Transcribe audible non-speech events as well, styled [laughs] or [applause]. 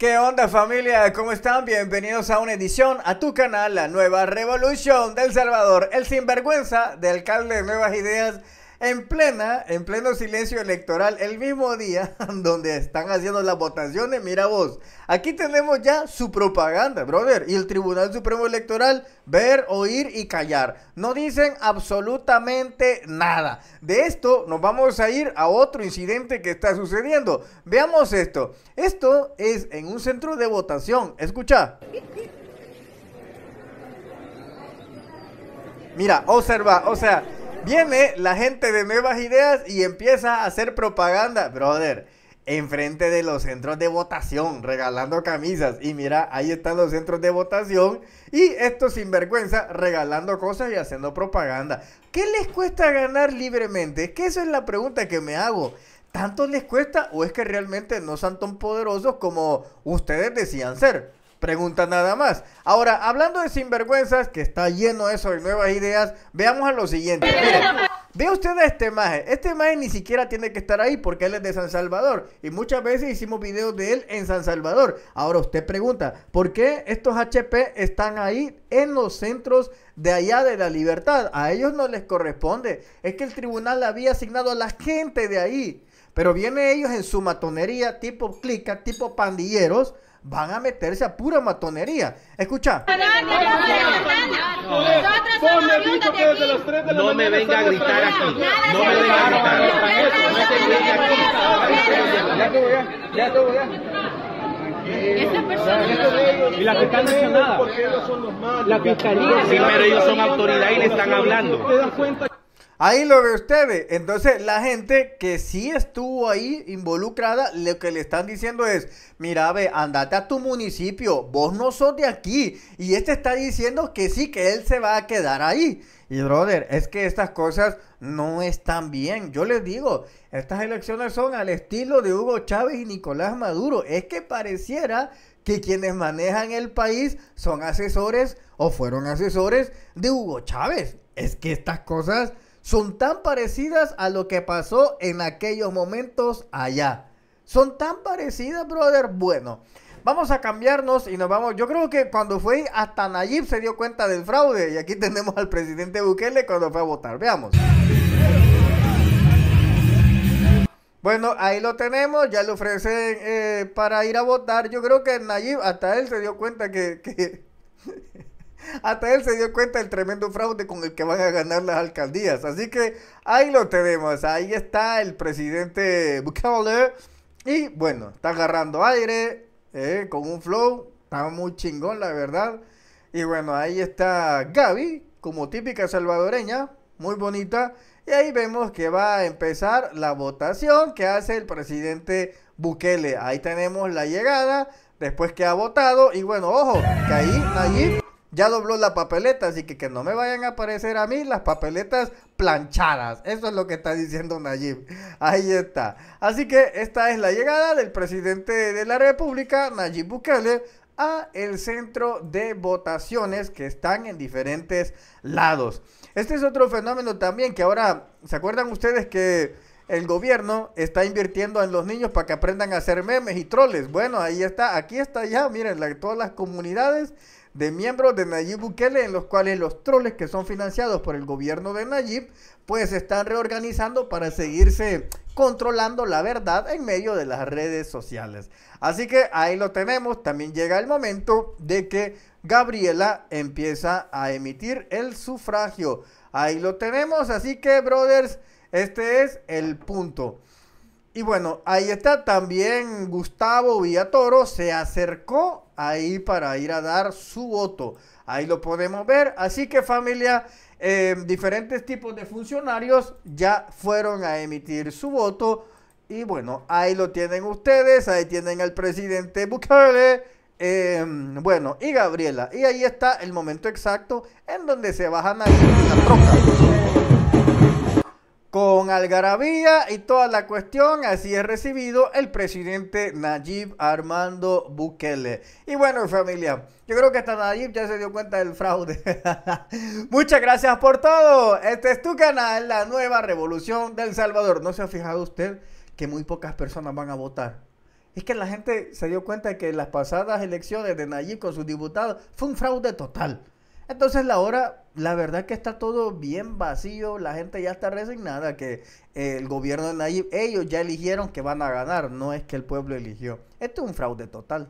¿Qué onda familia? ¿Cómo están? Bienvenidos a una edición a tu canal, la nueva revolución del Salvador, el sinvergüenza del alcalde de nuevas ideas en plena, en pleno silencio electoral, el mismo día [laughs] donde están haciendo las votaciones, mira vos, aquí tenemos ya su propaganda, brother, y el Tribunal Supremo Electoral, ver, oír y callar. No dicen absolutamente nada. De esto nos vamos a ir a otro incidente que está sucediendo. Veamos esto. Esto es en un centro de votación. Escucha. Mira, observa, o sea, Viene la gente de Nuevas Ideas y empieza a hacer propaganda, brother, enfrente de los centros de votación, regalando camisas. Y mira, ahí están los centros de votación y estos vergüenza regalando cosas y haciendo propaganda. ¿Qué les cuesta ganar libremente? Es que eso es la pregunta que me hago. ¿Tanto les cuesta o es que realmente no son tan poderosos como ustedes decían ser? Pregunta nada más. Ahora, hablando de sinvergüenzas, que está lleno eso de nuevas ideas, veamos a lo siguiente. ve usted a este maje. Este maje ni siquiera tiene que estar ahí porque él es de San Salvador. Y muchas veces hicimos videos de él en San Salvador. Ahora usted pregunta, ¿por qué estos HP están ahí en los centros de allá de la libertad? A ellos no les corresponde. Es que el tribunal había asignado a la gente de ahí. Pero vienen ellos en su matonería, tipo clica, tipo pandilleros, van a meterse a pura matonería. Escucha. No me venga a gritar aquí. No me venga a gritar. Ya esta persona y la que está La fiscalía. Sí, pero ellos son autoridad y le están hablando. Ahí lo ve ustedes. Entonces, la gente que sí estuvo ahí involucrada, lo que le están diciendo es: Mira, ve, andate a tu municipio, vos no sos de aquí. Y este está diciendo que sí, que él se va a quedar ahí. Y, brother, es que estas cosas no están bien. Yo les digo, estas elecciones son al estilo de Hugo Chávez y Nicolás Maduro. Es que pareciera que quienes manejan el país son asesores o fueron asesores de Hugo Chávez. Es que estas cosas son tan parecidas a lo que pasó en aquellos momentos allá. Son tan parecidas, brother. Bueno, vamos a cambiarnos y nos vamos. Yo creo que cuando fue hasta Nayib se dio cuenta del fraude. Y aquí tenemos al presidente Bukele cuando fue a votar. Veamos. Bueno, ahí lo tenemos, ya le ofrecen eh, para ir a votar. Yo creo que Nayib hasta él se dio cuenta que... [laughs] Hasta él se dio cuenta del tremendo fraude con el que van a ganar las alcaldías. Así que ahí lo tenemos. Ahí está el presidente Bukele. Y bueno, está agarrando aire eh, con un flow. Está muy chingón, la verdad. Y bueno, ahí está Gaby, como típica salvadoreña. Muy bonita. Y ahí vemos que va a empezar la votación que hace el presidente Bukele. Ahí tenemos la llegada después que ha votado. Y bueno, ojo, que ahí allí ya dobló la papeleta, así que que no me vayan a aparecer a mí las papeletas planchadas. Eso es lo que está diciendo Nayib. Ahí está. Así que esta es la llegada del presidente de la República, Nayib Bukele, a el centro de votaciones que están en diferentes lados. Este es otro fenómeno también que ahora, ¿se acuerdan ustedes que el gobierno está invirtiendo en los niños para que aprendan a hacer memes y troles? Bueno, ahí está, aquí está ya, miren, todas las comunidades de miembros de Nayib Bukele en los cuales los troles que son financiados por el gobierno de Nayib pues se están reorganizando para seguirse controlando la verdad en medio de las redes sociales. Así que ahí lo tenemos, también llega el momento de que Gabriela empieza a emitir el sufragio. Ahí lo tenemos, así que brothers, este es el punto. Y bueno, ahí está también Gustavo Villatoro, se acercó ahí para ir a dar su voto. Ahí lo podemos ver. Así que familia, em, diferentes tipos de funcionarios ya fueron a emitir su voto. Y bueno, ahí lo tienen ustedes, ahí tienen al presidente Bukele, em, bueno, y Gabriela. Y ahí está el momento exacto en donde se bajan a la troca con algarabía y toda la cuestión, así es recibido el presidente Nayib Armando Bukele. Y bueno, familia, yo creo que hasta Nayib ya se dio cuenta del fraude. [laughs] Muchas gracias por todo. Este es tu canal, La Nueva Revolución del Salvador. ¿No se ha fijado usted que muy pocas personas van a votar? Es que la gente se dio cuenta que las pasadas elecciones de Nayib con sus diputados fue un fraude total. Entonces la hora, la verdad que está todo bien vacío, la gente ya está resignada que el gobierno de Nayib, ellos ya eligieron que van a ganar, no es que el pueblo eligió. Esto es un fraude total.